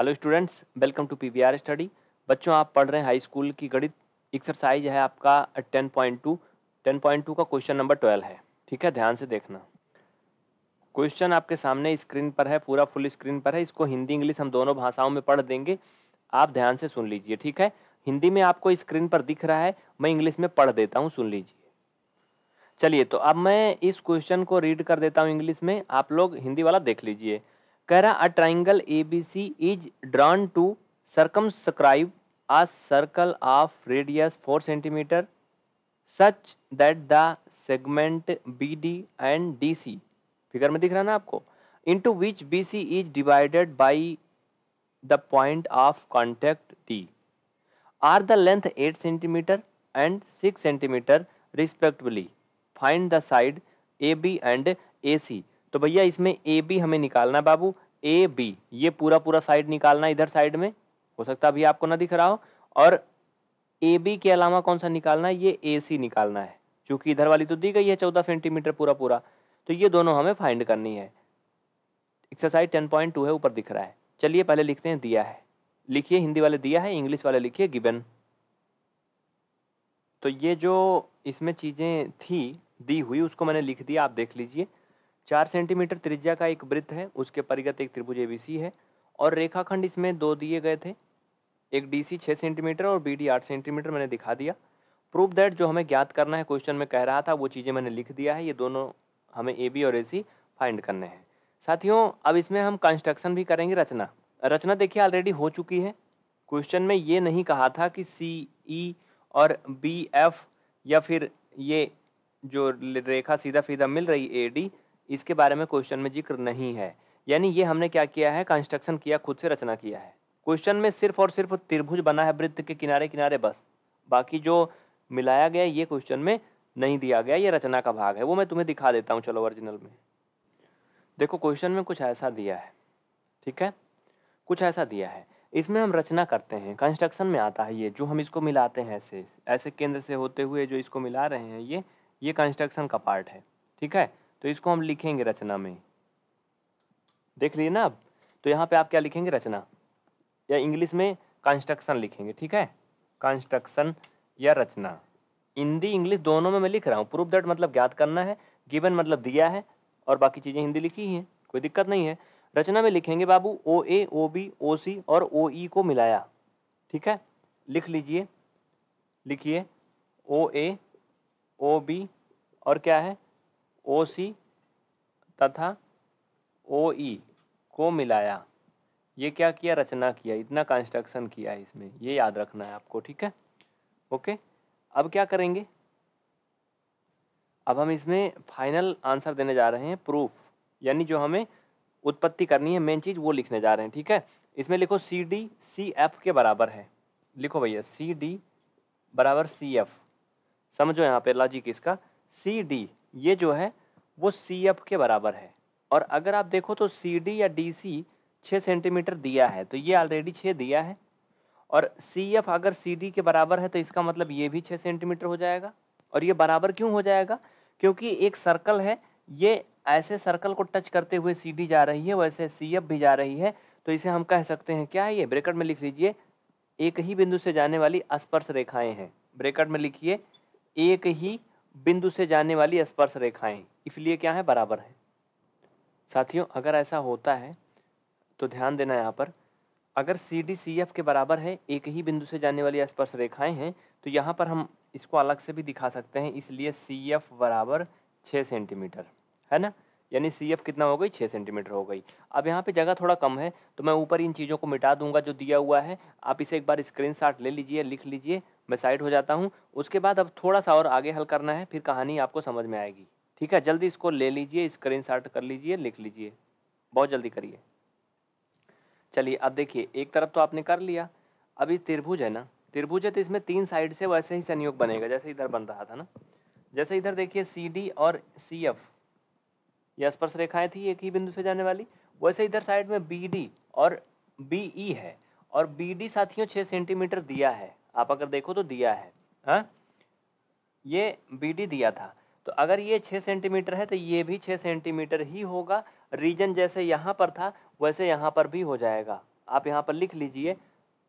Hello students welcome to PVR study बच्चों आप पढ़ रहे हैं हाई स्कूल की गणित एक्सरसाइज है आपका 10.2 10.2 का क्वेश्चन नंबर 12 है ठीक है ध्यान से देखना क्वेश्चन आपके सामने स्क्रीन पर है पूरा फुल स्क्रीन पर है इसको हिंदी इंग्लिश हम दोनों भाषाओं में पढ़ देंगे आप ध्यान से सुन लीजिए ठीक है हिंदी में आपको स्क्रीन पर दिख रहा है मैं इंग्लिश में पढ़ देता हूँ सुन लीजिए चलिए तो अब मैं इस क्वेश्चन को रीड कर देता हूँ इंग्लिश में आप लोग हिंदी वाला देख लीजिए कह रहा a triangle A B C is drawn to circum circumscribe a circle of radius four centimetre such that the segment B D and D C figure में दिख रहा ना आपको into which B C is divided by the point of contact D are the length eight centimetre and six centimetre respectively find the side A B and A C तो भैया इसमें A B हमें निकालना बाबू A B ये पूरा पूरा side निकालना इधर साइड में हो सकता है अभी आपको ना दिख रहा हो और ए बी के अलावा कौन सा निकालना है ये ए सी निकालना है क्योंकि इधर वाली तो दी गई है चौदह सेंटीमीटर पूरा पूरा तो ये दोनों हमें फाइंड करनी है एक्सरसाइज टेन पॉइंट टू है ऊपर दिख रहा है चलिए पहले लिखते हैं दिया है लिखिए हिंदी वाले दिया है इंग्लिश वाले लिखिए गिवन तो ये जो इसमें चीज़ें थी दी हुई उसको मैंने लिख दिया आप देख लीजिए चार सेंटीमीटर त्रिज्या का एक वृत्त है उसके परिगत एक त्रिभुज ए है और रेखाखंड इसमें दो दिए गए थे एक डी छः सेंटीमीटर और बी आठ सेंटीमीटर मैंने दिखा दिया प्रूफ दैट जो हमें ज्ञात करना है क्वेश्चन में कह रहा था वो चीज़ें मैंने लिख दिया है ये दोनों हमें ए बी और ए सी फाइंड करने हैं साथियों अब इसमें हम कंस्ट्रक्शन भी करेंगे रचना रचना देखिए ऑलरेडी हो चुकी है क्वेश्चन में ये नहीं कहा था कि सी ई e और बी एफ या फिर ये जो रेखा सीधा सीधा मिल रही ए डी इसके बारे में क्वेश्चन में जिक्र नहीं है यानी ये हमने क्या किया है कंस्ट्रक्शन किया खुद से रचना किया है क्वेश्चन में सिर्फ और सिर्फ त्रिभुज बना है वृत्त के किनारे किनारे बस बाकी जो मिलाया गया ये क्वेश्चन में नहीं दिया गया ये रचना का भाग है वो मैं तुम्हें दिखा देता हूँ चलो ओरिजिनल में देखो क्वेश्चन में कुछ ऐसा दिया है ठीक है कुछ ऐसा दिया है इसमें हम रचना करते हैं कंस्ट्रक्शन में आता है ये जो हम इसको मिलाते हैं ऐसे ऐसे केंद्र से होते हुए जो इसको मिला रहे हैं ये ये कंस्ट्रक्शन का पार्ट है ठीक है तो इसको हम लिखेंगे रचना में देख लिए ना अब तो यहाँ पे आप क्या लिखेंगे रचना या इंग्लिश में कंस्ट्रक्शन लिखेंगे ठीक है कंस्ट्रक्शन या रचना हिंदी इंग्लिश दोनों में मैं लिख रहा हूँ प्रूफ दैट मतलब ज्ञात करना है गिवन मतलब दिया है और बाकी चीज़ें हिंदी लिखी ही हैं कोई दिक्कत नहीं है रचना में लिखेंगे बाबू ओ ए ओ बी ओ सी और ओ ई e को मिलाया ठीक है लिख लीजिए लिखिए ओ ए ओ बी और क्या है ओ सी तथा ओ ई e को मिलाया ये क्या किया रचना किया इतना कंस्ट्रक्शन किया है इसमें ये याद रखना है आपको ठीक है ओके अब क्या करेंगे अब हम इसमें फाइनल आंसर देने जा रहे हैं प्रूफ यानी जो हमें उत्पत्ति करनी है मेन चीज़ वो लिखने जा रहे हैं ठीक है इसमें लिखो सी डी सी एफ के बराबर है लिखो भैया सी डी बराबर सी एफ समझो यहाँ पे लॉजिक इसका सी डी ये जो है वो सी एफ के बराबर है और अगर आप देखो तो सी डी या डी सी छः सेंटीमीटर दिया है तो ये ऑलरेडी छः दिया है और सी एफ अगर सी डी के बराबर है तो इसका मतलब ये भी छः सेंटीमीटर हो जाएगा और ये बराबर क्यों हो जाएगा क्योंकि एक सर्कल है ये ऐसे सर्कल को टच करते हुए सी डी जा रही है वैसे सी एफ भी जा रही है तो इसे हम कह सकते हैं क्या है ये ब्रेकट में लिख लीजिए एक ही बिंदु से जाने वाली स्पर्श रेखाएं हैं ब्रेकट में लिखिए एक ही बिंदु से जाने वाली स्पर्श रेखाएं इसलिए क्या है बराबर है साथियों अगर ऐसा होता है तो ध्यान देना यहाँ पर अगर सी डी सी एफ के बराबर है एक ही बिंदु से जाने वाली स्पर्श रेखाएं हैं तो यहाँ पर हम इसको अलग से भी दिखा सकते हैं इसलिए सी एफ बराबर छः सेंटीमीटर है ना यानी सी एफ कितना हो गई छः सेंटीमीटर हो गई अब यहाँ पे जगह थोड़ा कम है तो मैं ऊपर इन चीज़ों को मिटा दूंगा जो दिया हुआ है आप इसे एक बार स्क्रीन ले लीजिए लिख लीजिए मैं साइड हो जाता हूँ उसके बाद अब थोड़ा सा और आगे हल करना है फिर कहानी आपको समझ में आएगी ठीक है जल्दी इसको ले लीजिए स्क्रीन शॉट कर लीजिए लिख लीजिए बहुत जल्दी करिए चलिए अब देखिए एक तरफ तो आपने कर लिया अभी त्रिभुज है ना त्रिभुज है तो इसमें तीन साइड से वैसे ही संयोग बनेगा जैसे इधर बन रहा था ना जैसे इधर देखिए सी डी और सी एफ यह स्पर्श रेखाएं थी एक ही बिंदु से जाने वाली वैसे इधर साइड में बी डी और बी ई है और बी डी साथियों छः सेंटीमीटर दिया है आप अगर देखो तो दिया है हाँ ये बी डी दिया था तो अगर ये छः सेंटीमीटर है तो ये भी छः सेंटीमीटर ही होगा रीजन जैसे यहाँ पर था वैसे यहाँ पर भी हो जाएगा आप यहाँ पर लिख लीजिए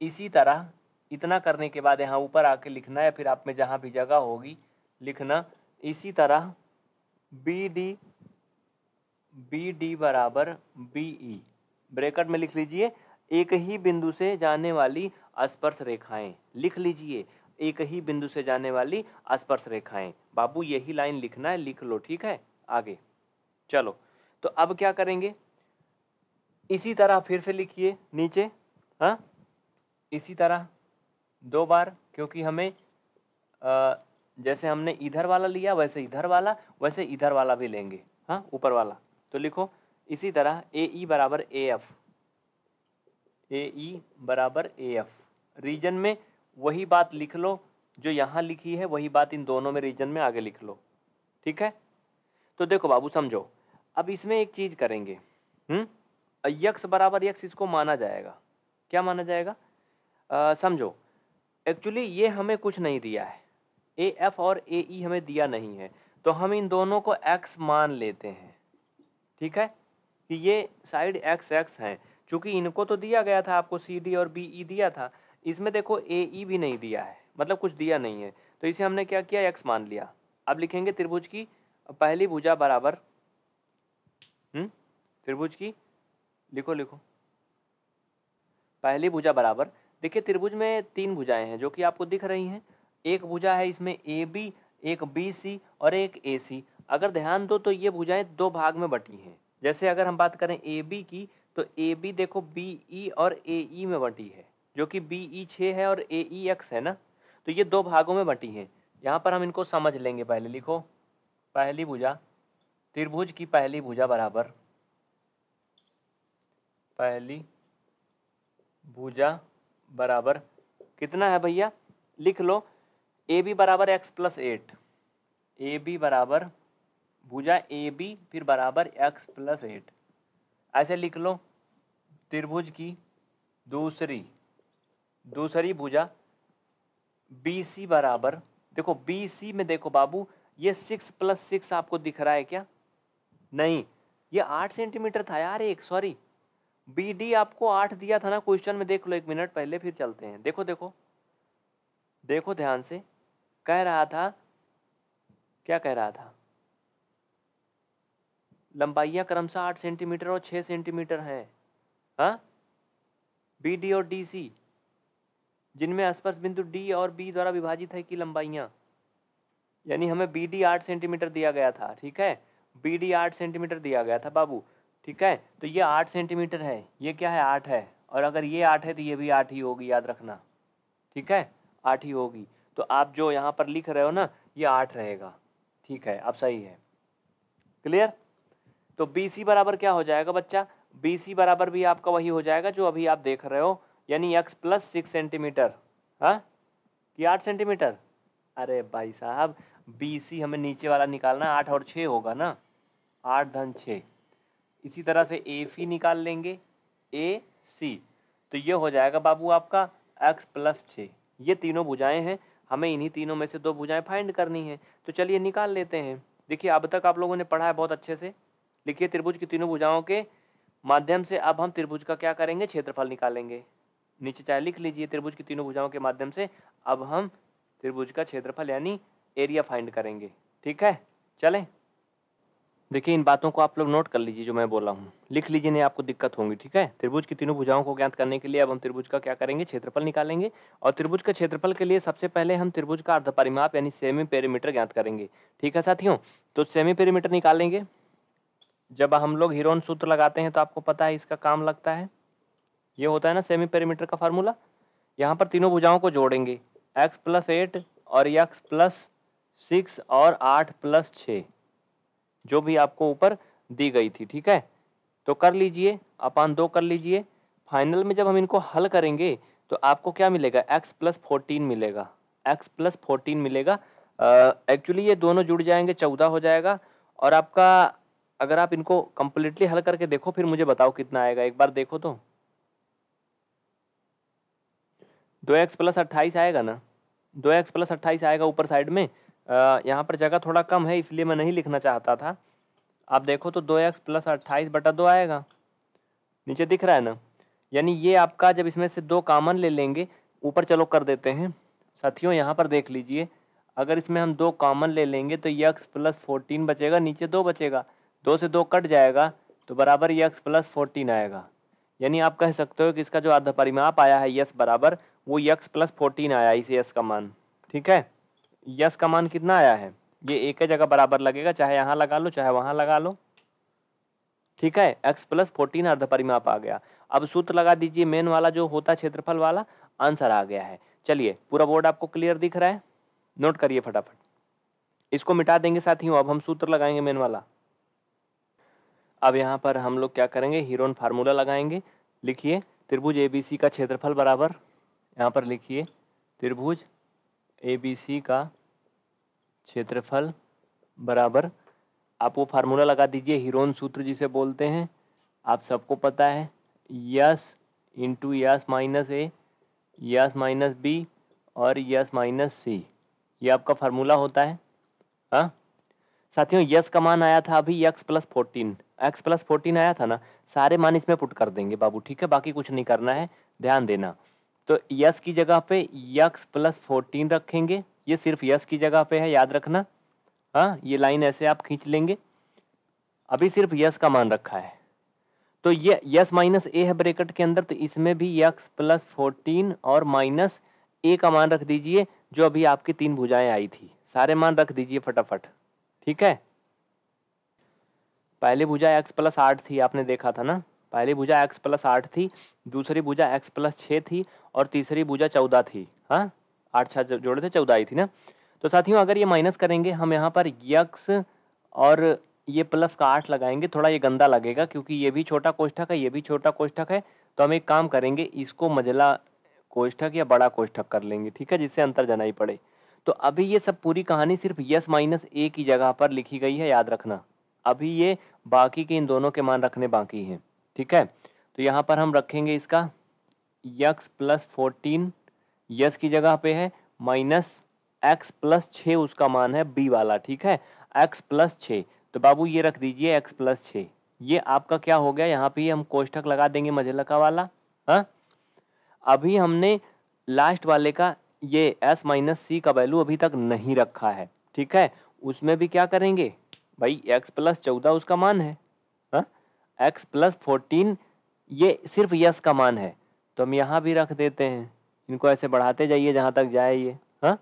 इसी तरह इतना करने के बाद यहाँ ऊपर आके लिखना या फिर आप में जहाँ भी जगह होगी लिखना इसी तरह बी डी बी डी बराबर बी ई e। ब्रेकट में लिख लीजिए एक ही बिंदु से जाने वाली स्पर्श रेखाएं लिख लीजिए एक ही बिंदु से जाने वाली स्पर्श रेखाएं बाबू यही लाइन लिखना है लिख लो ठीक है आगे चलो तो अब क्या करेंगे इसी तरह फिर से लिखिए नीचे हा? इसी तरह दो बार क्योंकि हमें आ, जैसे हमने इधर वाला लिया वैसे इधर वाला वैसे इधर वाला भी लेंगे हाँ ऊपर वाला तो लिखो इसी तरह ए ई e बराबर A F A E e बराबर ए एफ रीजन में वही बात लिख लो जो यहाँ लिखी है वही बात इन दोनों में रीजन में आगे लिख लो ठीक है तो देखो बाबू समझो अब इसमें एक चीज़ करेंगे हम्म? यक्स बराबर यक्स इसको माना जाएगा क्या माना जाएगा आ, समझो एक्चुअली ये हमें कुछ नहीं दिया है ए एफ और ए ई e हमें दिया नहीं है तो हम इन दोनों को एक्स मान लेते हैं ठीक है कि ये साइड एक्स एक्स हैं चूँकि इनको तो दिया गया था आपको सी डी और बी ई e दिया था इसमें देखो ए ई e भी नहीं दिया है मतलब कुछ दिया नहीं है तो इसे हमने क्या किया एक्स मान लिया अब लिखेंगे त्रिभुज की पहली भुजा बराबर हम्म त्रिभुज की लिखो लिखो पहली भुजा बराबर देखिए त्रिभुज में तीन भुजाएं हैं जो कि आपको दिख रही हैं एक भुजा है इसमें ए बी एक बी सी और एक ए सी अगर ध्यान दो तो ये भुजाएं दो भाग में बटी हैं जैसे अगर हम बात करें ए बी की तो ए बी देखो बी ई e और ए ई e में बटी है जो कि बी ई छः है और ए ई एक्स है ना तो ये दो भागों में बटी है यहाँ पर हम इनको समझ लेंगे पहले लिखो पहली भुजा त्रिभुज की पहली भुजा बराबर पहली भुजा बराबर कितना है भैया लिख लो ए बी बराबर X plus eight A B बराबर भुजा ए बी फिर बराबर एक्स प्लस एट ऐसे लिख लो त्रिभुज की दूसरी दूसरी भुजा बी सी बराबर देखो बी सी में देखो बाबू ये सिक्स प्लस सिक्स आपको दिख रहा है क्या नहीं ये आठ सेंटीमीटर था यार एक सॉरी बी डी आपको आठ दिया था ना क्वेश्चन में देख लो एक मिनट पहले फिर चलते हैं देखो देखो देखो ध्यान से कह रहा था क्या कह रहा था लंबाइयां क्रमशः आठ सेंटीमीटर और छः सेंटीमीटर हैं हाँ बी डी और डी सी जिनमें स्पर्श बिंदु डी और बी द्वारा विभाजित है की लंबाइयाँ यानी हमें बी डी आठ सेंटीमीटर दिया गया था ठीक है बी डी आठ सेंटीमीटर दिया गया था बाबू ठीक है तो ये आठ सेंटीमीटर है ये क्या है आठ है और अगर ये आठ है तो ये भी आठ ही होगी याद रखना ठीक है आठ ही होगी तो आप जो यहाँ पर लिख रहे हो ना ये आठ रहेगा ठीक है आप सही है क्लियर तो बी सी बराबर क्या हो जाएगा बच्चा बी सी बराबर भी आपका वही हो जाएगा जो अभी आप देख रहे हो यानी एक्स प्लस सिक्स सेंटीमीटर हाँ कि आठ सेंटीमीटर अरे भाई साहब बी सी हमें नीचे वाला निकालना आठ और छः होगा ना आठ धन छः इसी तरह से ए फी निकाल लेंगे ए सी तो ये हो जाएगा बाबू आपका एक्स प्लस छः ये तीनों भुजाएं हैं हमें इन्हीं तीनों में से दो भुजाएं फाइंड करनी है तो चलिए निकाल लेते हैं देखिए अब तक आप लोगों ने पढ़ा है बहुत अच्छे से लिखिए त्रिभुज की तीनों भुजाओं के माध्यम से अब हम त्रिभुज का क्या करेंगे क्षेत्रफल निकालेंगे नीचे चाहे लिख लीजिए त्रिभुज की तीनों भुजाओं के माध्यम से अब हम त्रिभुज का क्षेत्रफल यानी एरिया फाइंड करेंगे ठीक है चलें देखिए इन बातों को आप लोग नोट कर लीजिए जो मैं बोला हूँ लिख लीजिए नहीं आपको दिक्कत होगी ठीक है त्रिभुज की तीनों भुजाओं को ज्ञात करने के लिए अब हम त्रिभुज का क्या करेंगे क्षेत्रफल निकालेंगे और त्रिभुज के क्षेत्रफल के लिए सबसे पहले हम त्रिभुज का अर्ध परिमाप यानी सेमी पेरीमीटर ज्ञात करेंगे ठीक है साथियों तो सेमी पेरीमीटर निकालेंगे जब हम लोग हीरोन सूत्र लगाते हैं तो आपको पता है इसका काम लगता है ये होता है ना सेमी पेरीमीटर का फार्मूला यहाँ पर तीनों भुजाओं को जोड़ेंगे एक्स प्लस एट और यक्स प्लस सिक्स और आठ प्लस छः जो भी आपको ऊपर दी गई थी ठीक है तो कर लीजिए अपान दो कर लीजिए फाइनल में जब हम इनको हल करेंगे तो आपको क्या मिलेगा एक्स प्लस फोर्टीन मिलेगा एक्स प्लस फोर्टीन मिलेगा एक्चुअली ये दोनों जुड़ जाएंगे चौदह हो जाएगा और आपका अगर आप इनको कंप्लीटली हल करके देखो फिर मुझे बताओ कितना आएगा एक बार देखो तो दो एक्स प्लस अट्ठाईस आएगा ना दो एक्स प्लस अट्ठाईस आएगा ऊपर साइड में यहाँ पर जगह थोड़ा कम है इसलिए मैं नहीं लिखना चाहता था आप देखो तो दो एक्स प्लस अट्ठाईस बटा दो आएगा नीचे दिख रहा है ना यानी ये आपका जब इसमें से दो कामन ले लेंगे ऊपर चलो कर देते हैं साथियों यहाँ पर देख लीजिए अगर इसमें हम दो कामन ले लेंगे तो यक्स प्लस फोर्टीन बचेगा नीचे दो बचेगा दो से दो कट जाएगा तो बराबर ये एक्स प्लस फोर्टीन आएगा यानी आप कह सकते हो कि इसका जो अर्ध परिमाप आया है यस बराबर वो यक्स प्लस फोर्टीन आया इसे यस का मान ठीक है यस का मान कितना आया है ये एक ही जगह बराबर लगेगा चाहे यहाँ लगा लो चाहे वहाँ लगा लो ठीक है एक्स प्लस फोर्टीन अर्ध परिमाप आ गया अब सूत्र लगा दीजिए मेन वाला जो होता क्षेत्रफल वाला आंसर आ गया है चलिए पूरा बोर्ड आपको क्लियर दिख रहा है नोट करिए फटाफट इसको मिटा देंगे साथियों अब हम सूत्र लगाएंगे मेन वाला अब यहाँ पर हम लोग क्या करेंगे हीरोन फार्मूला लगाएंगे लिखिए त्रिभुज एबीसी का क्षेत्रफल बराबर यहाँ पर लिखिए त्रिभुज एबीसी का क्षेत्रफल बराबर आप वो फार्मूला लगा दीजिए हीरोन सूत्र जिसे बोलते हैं आप सबको पता है S into S minus A S minus B और यस माइनस सी ये आपका फार्मूला होता है हाँ साथियों यस का मान आया था अभी X plus fourteen X plus fourteen आया था ना सारे मान इसमें पुट कर देंगे बाबू ठीक है बाकी कुछ नहीं करना है ध्यान देना तो यस की जगह पे यक्स प्लस फोर्टीन रखेंगे ये सिर्फ यस की जगह पे है याद रखना हाँ ये लाइन ऐसे आप खींच लेंगे अभी सिर्फ यस का मान रखा है तो ये यस माइनस ए है ब्रेकेट के अंदर तो इसमें भी यक्स प्लस फोर्टीन और माइनस ए का मान रख दीजिए जो अभी आपकी तीन भुजाएं आई थी सारे मान रख दीजिए फटाफट ठीक है पहली भुजा एक्स प्लस आठ थी आपने देखा था ना पहली भुजा एक्स प्लस आठ थी दूसरी भुजा एक्स प्लस छः थी और तीसरी भुजा चौदह थी हाँ आठ छः जोड़े थे चौदह ही थी ना तो साथियों अगर ये माइनस करेंगे हम यहाँ पर यक्स और ये प्लस का आठ लगाएंगे थोड़ा ये गंदा लगेगा क्योंकि ये भी छोटा कोष्ठक है ये भी छोटा कोष्ठक है तो हम एक काम करेंगे इसको मजला कोष्ठक या बड़ा कोष्ठक कर लेंगे ठीक है जिससे अंतर जनाई पड़े तो अभी ये सब पूरी कहानी सिर्फ यस माइनस ए की जगह पर लिखी गई है याद रखना अभी ये बाकी के इन दोनों के मान रखने बाकी हैं ठीक है तो यहाँ पर हम रखेंगे इसका यक्स प्लस फोर्टीन यस की जगह पे है माइनस एक्स प्लस छः उसका मान है बी वाला ठीक है एक्स प्लस छः तो बाबू ये रख दीजिए एक्स प्लस छः ये आपका क्या हो गया यहाँ पे हम कोष्ठक लगा देंगे मझलका वाला हाँ अभी हमने लास्ट वाले का ये s माइनस सी का वैल्यू अभी तक नहीं रखा है ठीक है उसमें भी क्या करेंगे भाई x प्लस चौदह उसका मान है हा? x प्लस फोर्टीन ये सिर्फ यस का मान है तो हम यहाँ भी रख देते हैं इनको ऐसे बढ़ाते जाइए जहाँ तक जाए ये हाँ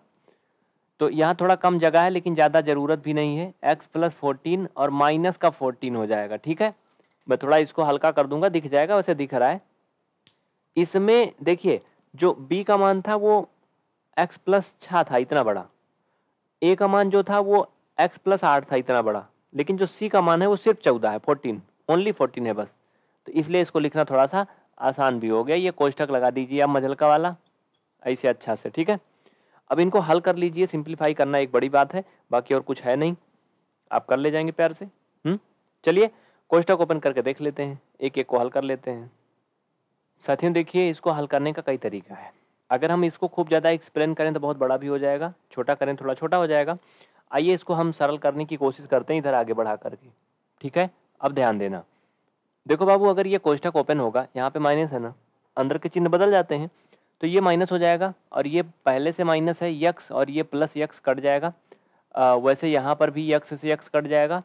तो यहाँ थोड़ा कम जगह है लेकिन ज़्यादा ज़रूरत भी नहीं है एक्स प्लस फोर्टीन और माइनस का फोर्टीन हो जाएगा ठीक है मैं थोड़ा इसको हल्का कर दूंगा दिख जाएगा वैसे दिख रहा है इसमें देखिए जो बी का मान था वो एक्स प्लस छः था इतना बड़ा ए का मान जो था वो एक्स प्लस आठ था इतना बड़ा लेकिन जो सी का मान है वो सिर्फ चौदह है फोर्टीन ओनली फोर्टीन है बस तो इसलिए इसको लिखना थोड़ा सा आसान भी हो गया ये कोष्टक लगा दीजिए आप मझलका वाला ऐसे अच्छा से ठीक है अब इनको हल कर लीजिए सिंप्लीफाई करना एक बड़ी बात है बाकी और कुछ है नहीं आप कर ले जाएंगे प्यार से हम्म? चलिए कोष्टक ओपन करके देख लेते हैं एक एक को हल कर लेते हैं साथियों देखिए इसको हल करने का कई तरीका है अगर हम इसको खूब ज़्यादा एक्सप्लेन करें तो बहुत बड़ा भी हो जाएगा छोटा करें थोड़ा छोटा हो जाएगा आइए इसको हम सरल करने की कोशिश करते हैं इधर आगे बढ़ा करके ठीक है अब ध्यान देना देखो बाबू अगर ये कोष्टक ओपन होगा यहाँ पे माइनस है ना अंदर के चिन्ह बदल जाते हैं तो ये माइनस हो जाएगा और ये पहले से माइनस है यक्स और ये प्लस यक्स कट जाएगा आ, वैसे यहाँ पर भी यक्स से यक्स कट जाएगा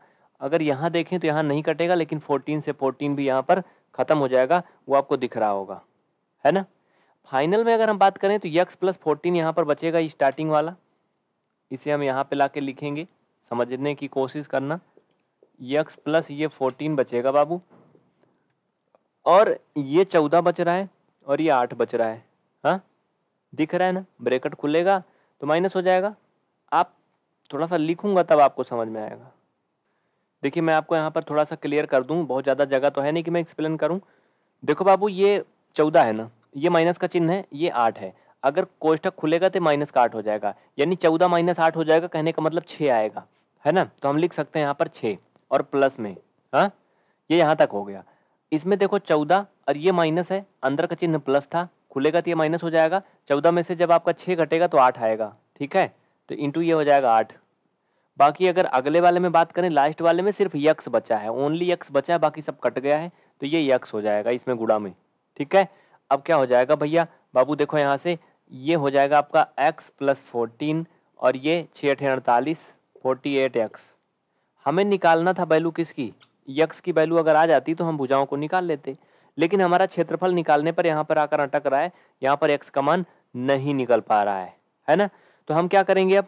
अगर यहाँ देखें तो यहाँ नहीं कटेगा लेकिन फोर्टीन से फोर्टीन भी यहाँ पर ख़त्म हो जाएगा वो आपको दिख रहा होगा है ना फाइनल में अगर हम बात करें तो यक्स प्लस फोर्टीन यहाँ पर बचेगा स्टार्टिंग वाला इसे हम यहाँ पे ला के लिखेंगे समझने की कोशिश करना यक्स प्लस ये फोर्टीन बचेगा बाबू और ये चौदह बच रहा है और ये आठ बच रहा है हाँ दिख रहा है ना ब्रेकेट खुलेगा तो माइनस हो जाएगा आप थोड़ा सा लिखूंगा तब आपको समझ में आएगा देखिए मैं आपको यहाँ पर थोड़ा सा क्लियर कर दूँ बहुत ज़्यादा जगह तो है नहीं कि मैं एक्सप्लेन करूँ देखो बाबू ये चौदह है ना ये माइनस का चिन्ह है ये आठ है अगर कोष्ठक खुलेगा तो माइनस का आठ हो जाएगा यानी चौदह माइनस आठ हो जाएगा कहने का मतलब छः आएगा है ना तो हम लिख सकते हैं यहाँ पर छः और प्लस में हाँ ये यहाँ तक हो गया इसमें देखो चौदह और ये माइनस है अंदर का चिन्ह प्लस था खुलेगा तो ये माइनस हो जाएगा चौदह में से जब आपका छः घटेगा तो आठ आएगा ठीक है तो इंटू ये हो जाएगा आठ बाकी अगर अगले वाले में बात करें लास्ट वाले में सिर्फ यक्स बचा है ओनली यक्स बचा है बाकी सब कट गया है तो ये यक्स हो जाएगा इसमें गुड़ा में ठीक है अब क्या हो जाएगा भैया बाबू देखो यहाँ से ये हो जाएगा आपका एक्स प्लस फोर्टीन और ये छः अठे अड़तालीस फोर्टी एट एक्स हमें निकालना था वैल्यू किसकी यक्स की वैल्यू अगर आ जाती तो हम भुजाओं को निकाल लेते लेकिन हमारा क्षेत्रफल निकालने पर यहाँ पर आकर अटक रहा है यहाँ पर एक्स का मान नहीं निकल पा रहा है है ना तो हम क्या करेंगे अब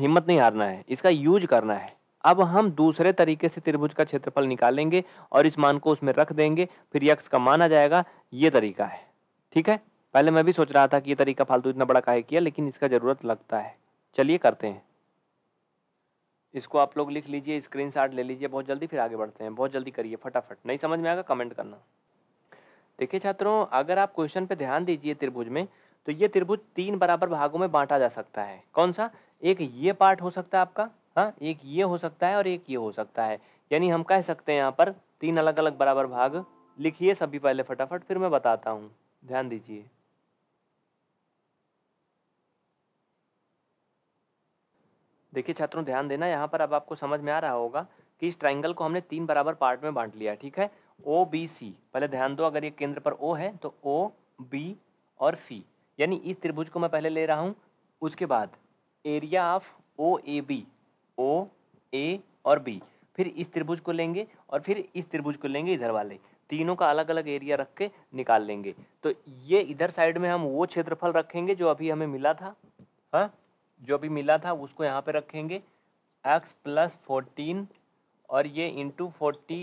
हिम्मत नहीं हारना है इसका यूज करना है अब हम दूसरे तरीके से त्रिभुज का क्षेत्रफल निकालेंगे और इस मान को उसमें रख देंगे फिर यक्स का मान आ जाएगा ये तरीका है ठीक है पहले मैं भी सोच रहा था कि ये तरीका फालतू इतना बड़ा काहे किया लेकिन इसका ज़रूरत लगता है चलिए करते हैं इसको आप लोग लिख लीजिए स्क्रीन ले लीजिए बहुत जल्दी फिर आगे बढ़ते हैं बहुत जल्दी करिए फटाफट नहीं समझ में आएगा कमेंट करना देखिए छात्रों अगर आप क्वेश्चन पे ध्यान दीजिए त्रिभुज में तो ये त्रिभुज तीन बराबर भागों में बांटा जा सकता है कौन सा एक ये पार्ट हो सकता है आपका हाँ एक ये हो सकता है और एक ये हो सकता है यानी हम कह सकते हैं यहाँ पर तीन अलग अलग बराबर भाग लिखिए सभी पहले फटाफट फिर मैं बताता हूँ ध्यान दीजिए देखिए छात्रों ध्यान देना यहाँ पर अब आपको समझ में आ रहा होगा कि इस ट्राइंगल को हमने तीन बराबर पार्ट में बांट लिया ठीक है ओ बी सी पहले ध्यान दो अगर ये केंद्र पर ओ है तो ओ बी और सी यानी इस त्रिभुज को मैं पहले ले रहा हूँ उसके बाद area of O A B O A और बी फिर इस त्रिभुज को लेंगे और फिर इस त्रिभुज को लेंगे इधर वाले तीनों का अलग अलग एरिया रख के निकाल लेंगे तो ये इधर साइड में हम वो क्षेत्रफल रखेंगे जो अभी हमें मिला था हाँ जो अभी मिला था उसको यहाँ पे रखेंगे एक्स प्लस फोर्टीन और ये इंटू फोर्टी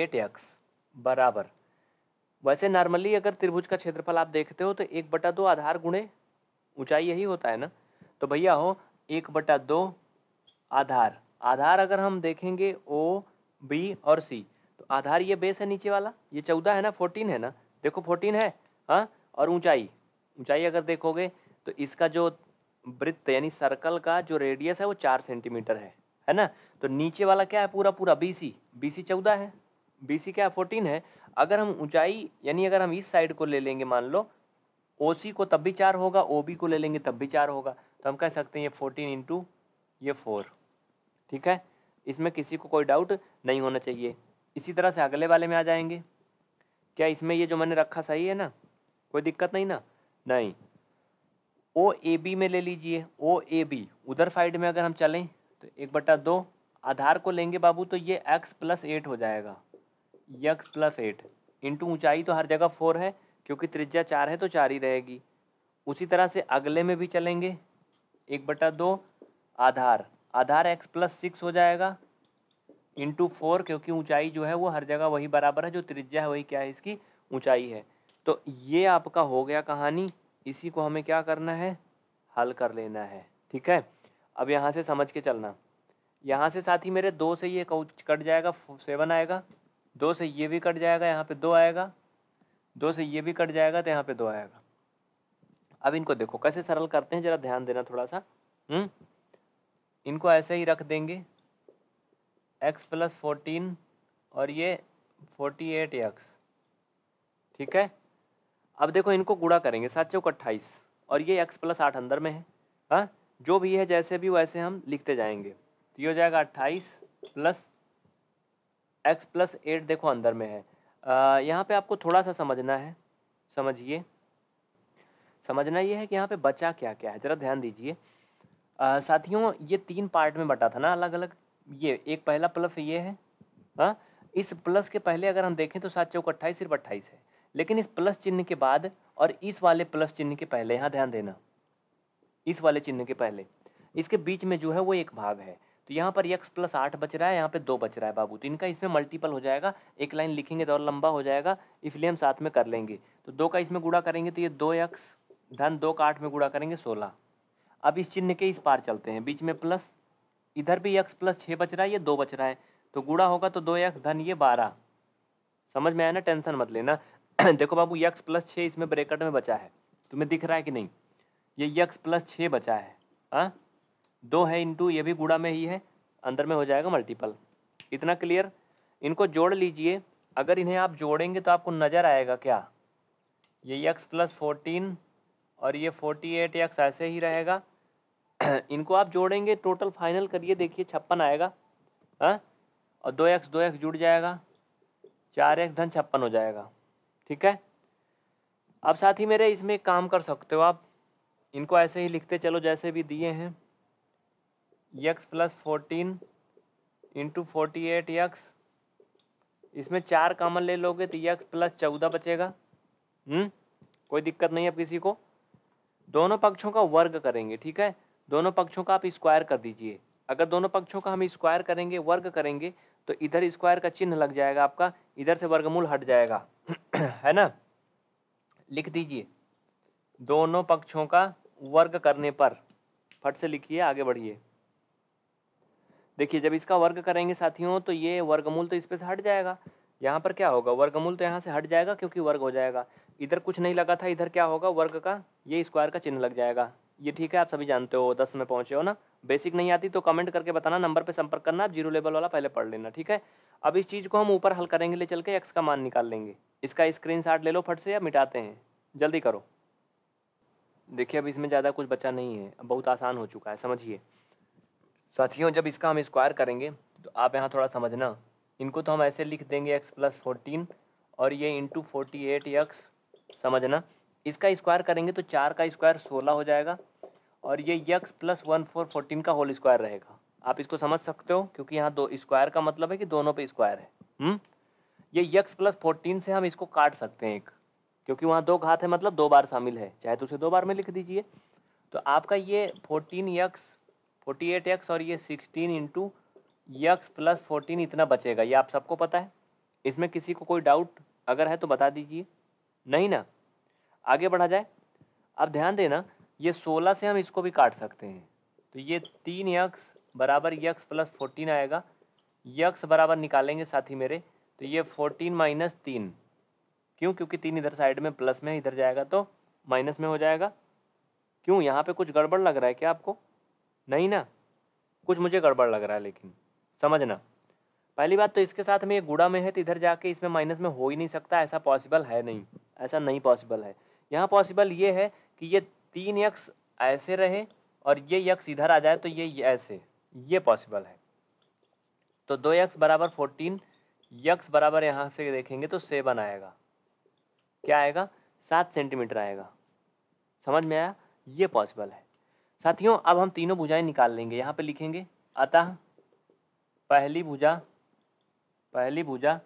एट एक्स बराबर वैसे नॉर्मली अगर त्रिभुज का क्षेत्रफल आप देखते हो तो एक बटा दो आधार गुणे ऊँचाई यही होता है ना तो भैया हो एक बटा दो आधार आधार अगर हम देखेंगे ओ बी और सी तो आधार ये बेस है नीचे वाला ये चौदह है ना फोर्टीन है ना देखो फोर्टीन है हाँ और ऊंचाई ऊंचाई अगर देखोगे तो इसका जो वृत्त यानी सर्कल का जो रेडियस है वो चार सेंटीमीटर है है ना तो नीचे वाला क्या है पूरा पूरा बी सी बी सी चौदह है बी सी क्या है फोर्टीन है अगर हम ऊंचाई यानी अगर हम इस साइड को ले लेंगे मान लो ओ सी को तब भी चार होगा ओ बी को ले लेंगे तब भी चार होगा तो हम कह सकते हैं ये फोर्टीन इंटू ये फोर ठीक है इसमें किसी को कोई डाउट नहीं होना चाहिए इसी तरह से अगले वाले में आ जाएंगे क्या इसमें ये जो मैंने रखा सही है ना कोई दिक्कत नहीं ना नहीं ओ ए बी में ले लीजिए ओ ए बी उधर साइड में अगर हम चलें तो एक बटा दो आधार को लेंगे बाबू तो ये एक्स प्लस एट हो जाएगा यक्स प्लस एट इंटू ऊँचाई तो हर जगह फोर है क्योंकि त्रिज्या चार है तो चार ही रहेगी उसी तरह से अगले में भी चलेंगे एक बटा दो आधार आधार एक्स प्लस सिक्स हो जाएगा इंटू फोर क्योंकि ऊंचाई जो है वो हर जगह वही बराबर है जो त्रिज्या है वही क्या है इसकी ऊंचाई है तो ये आपका हो गया कहानी इसी को हमें क्या करना है हल कर लेना है ठीक है अब यहाँ से समझ के चलना यहाँ से साथ ही मेरे दो से ये कट जाएगा सेवन आएगा दो से ये भी कट जाएगा यहाँ पे दो आएगा दो से ये भी कट जाएगा तो यहाँ पे दो आएगा अब इनको देखो कैसे सरल करते हैं ज़रा ध्यान देना थोड़ा सा हम्म इनको ऐसे ही रख देंगे x प्लस फोर्टीन और ये फोर्टी एट एक्स ठीक है अब देखो इनको गुड़ा करेंगे सात चौक अट्ठाईस और ये x प्लस आठ अंदर में है हाँ जो भी है जैसे भी वैसे हम लिखते जाएंगे तो ये हो जाएगा अट्ठाईस प्लस एक्स प्लस एट देखो अंदर में है यहाँ पे आपको थोड़ा सा समझना है समझिए समझना ये है कि यहाँ पे बचा क्या क्या है ज़रा ध्यान दीजिए साथियों ये तीन पार्ट में बटा था ना अलग अलग ये एक पहला प्लस ये है हाँ इस प्लस के पहले अगर हम देखें तो सात चौक अट्ठाईस सिर्फ अट्ठाईस है लेकिन इस प्लस चिन्ह के बाद और इस वाले प्लस चिन्ह के पहले यहाँ ध्यान देना इस वाले चिन्ह के पहले इसके बीच में जो है वो एक भाग है तो यहाँ पर एक प्लस आठ बच रहा है यहाँ पे दो बच रहा है बाबू तो इनका इसमें मल्टीपल हो जाएगा एक लाइन लिखेंगे तो और लंबा हो जाएगा इसलिए हम साथ में कर लेंगे तो दो का इसमें गुड़ा करेंगे तो ये दो यक्स धन दो का आठ में गुड़ा करेंगे सोलह अब इस चिन्ह के इस पार चलते हैं बीच में प्लस इधर भी एक्स प्लस छः बच रहा है ये दो बच रहा है तो गुड़ा होगा तो दो एक्स धन ये बारह समझ में आया ना टेंशन मत लेना देखो बाबू यक्स प्लस छः इसमें ब्रेकट में बचा है तुम्हें दिख रहा है कि नहीं ये यक्स प्लस छः बचा है हाँ दो है इंटू ये भी गुड़ा में ही है अंदर में हो जाएगा मल्टीपल इतना क्लियर इनको जोड़ लीजिए अगर इन्हें आप जोड़ेंगे तो आपको नज़र आएगा क्या ये यक्स प्लस फोर्टीन और ये फोर्टी एट यक्स ऐसे ही रहेगा इनको आप जोड़ेंगे टोटल फाइनल करिए देखिए छप्पन आएगा हाँ और दो एक्स दो एक्स जुड़ जाएगा चार एक्स धन छप्पन हो जाएगा ठीक है अब साथ ही मेरे इसमें काम कर सकते हो आप इनको ऐसे ही लिखते चलो जैसे भी दिए हैं X plus fourteen into forty eight X इसमें चार कामन ले लोगे तो यक्स प्लस चौदह बचेगा हम्म कोई दिक्कत नहीं है अब किसी को दोनों पक्षों का वर्ग करेंगे ठीक है दोनों पक्षों का आप स्क्वायर कर दीजिए अगर दोनों पक्षों का हम स्क्वायर करेंगे वर्ग करेंगे तो इधर स्क्वायर का चिन्ह लग जाएगा आपका इधर से वर्गमूल हट जाएगा है ना लिख दीजिए दोनों पक्षों का वर्ग करने पर फट से लिखिए आगे बढ़िए देखिए जब इसका वर्ग करेंगे साथियों तो ये वर्गमूल तो इस पर से हट जाएगा यहाँ पर क्या होगा वर्गमूल तो यहाँ से हट जाएगा क्योंकि वर्ग हो जाएगा इधर कुछ नहीं लगा था इधर क्या होगा वर्ग का ये स्क्वायर का चिन्ह लग जाएगा ये ठीक है आप सभी जानते हो दस में पहुंचे हो ना बेसिक नहीं आती तो कमेंट करके बताना नंबर पे संपर्क करना आप जीरो लेवल वाला पहले पढ़ लेना ठीक है अब इस चीज़ को हम ऊपर हल करेंगे ले चल के एक्स का मान निकाल लेंगे इसका स्क्रीन ले लो फट से या मिटाते हैं जल्दी करो देखिए अब इसमें ज़्यादा कुछ बचा नहीं है बहुत आसान हो चुका है समझिए साथियों जब इसका हम स्क्वायर करेंगे तो आप यहाँ थोड़ा समझना इनको तो हम ऐसे लिख देंगे एक्स प्लस फोर्टीन और ये इंटू फोर्टी एट एक्स समझना इसका स्क्वायर करेंगे तो चार का स्क्वायर सोलह हो जाएगा और ये X plus one four fourteen का होल स्क्वायर रहेगा आप इसको समझ सकते हो क्योंकि यहाँ दो स्क्वायर का मतलब है कि दोनों पे स्क्वायर है हुँ? हम्म? ये यक्स प्लस फोर्टीन से हम इसको काट सकते हैं एक क्योंकि वहाँ दो घात है मतलब दो बार शामिल है चाहे तो उसे दो बार में लिख दीजिए तो आपका ये fourteen X forty eight X और ये sixteen into X plus fourteen इतना बचेगा ये आप सबको पता है इसमें किसी को कोई डाउट अगर है तो बता दीजिए नहीं ना आगे बढ़ा जाए अब ध्यान देना ये सोलह से हम इसको भी काट सकते हैं तो ये तीन यक्स बराबर यक्स प्लस फोर्टीन आएगा यक्स बराबर निकालेंगे साथी मेरे तो ये फोर्टीन माइनस तीन क्यों क्योंकि तीन इधर साइड में प्लस में इधर जाएगा तो माइनस में हो जाएगा क्यों यहाँ पे कुछ गड़बड़ लग रहा है क्या आपको नहीं ना कुछ मुझे गड़बड़ लग रहा है लेकिन समझना पहली बात तो इसके साथ में ये गुड़ा में है तो इधर जाके इसमें माइनस में हो ही नहीं सकता ऐसा पॉसिबल है नहीं ऐसा नहीं पॉसिबल है यहाँ पॉसिबल ये है कि ये तीन यक्स ऐसे रहे और ये यक्स इधर आ जाए तो ये ऐसे ये पॉसिबल है तो दो यक्स बराबर फोर्टीन यक्स बराबर यहाँ से देखेंगे तो सेवन आएगा क्या आएगा सात सेंटीमीटर आएगा समझ में आया ये पॉसिबल है साथियों अब हम तीनों भुजाएं निकाल लेंगे यहाँ पे लिखेंगे अतः पहली भुजा पहली भुजा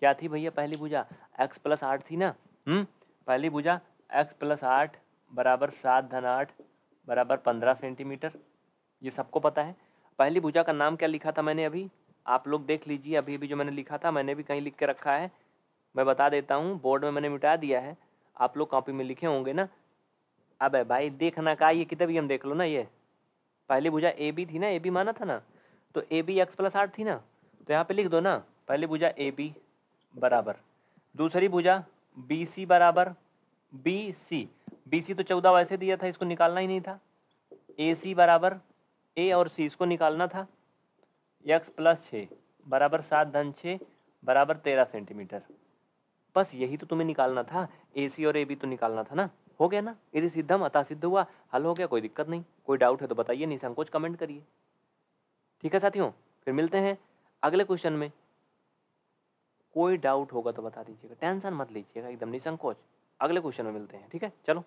क्या थी भैया पहली भुजा एक्स प्लस आठ थी ना हम्म पहली भुजा एक्स प्लस आठ बराबर सात धन आठ बराबर पंद्रह सेंटीमीटर ये सबको पता है पहली भुजा का नाम क्या लिखा था मैंने अभी आप लोग देख लीजिए अभी अभी जो मैंने लिखा था मैंने भी कहीं लिख के रखा है मैं बता देता हूँ बोर्ड में मैंने मिटा दिया है आप लोग कॉपी में लिखे होंगे ना अब है भाई देखना का ये कितने भी हम देख लो ना ये पहली भुजा ए बी थी ना ए बी माना था ना तो ए बी एक्स प्लस आठ थी ना तो यहाँ पे लिख दो ना पहली भुजा ए बी बराबर दूसरी भुजा बी सी बराबर बी सी बी सी तो चौदह वैसे दिया था इसको निकालना ही नहीं था ए सी बराबर ए और सी इसको निकालना था एक्स प्लस छः बराबर सात धन छः बराबर तेरह सेंटीमीटर बस यही तो तुम्हें निकालना था ए सी और ए बी तो निकालना था ना हो गया ना यदि सिद्धम अतः सिद्ध हुआ हल हो गया कोई दिक्कत नहीं कोई डाउट है तो बताइए नहीं तो संकोच कमेंट करिए ठीक है साथियों फिर मिलते हैं अगले क्वेश्चन में कोई डाउट होगा तो बता दीजिएगा टेंशन मत लीजिएगा एकदम निसंकोच अगले क्वेश्चन में मिलते हैं ठीक है चलो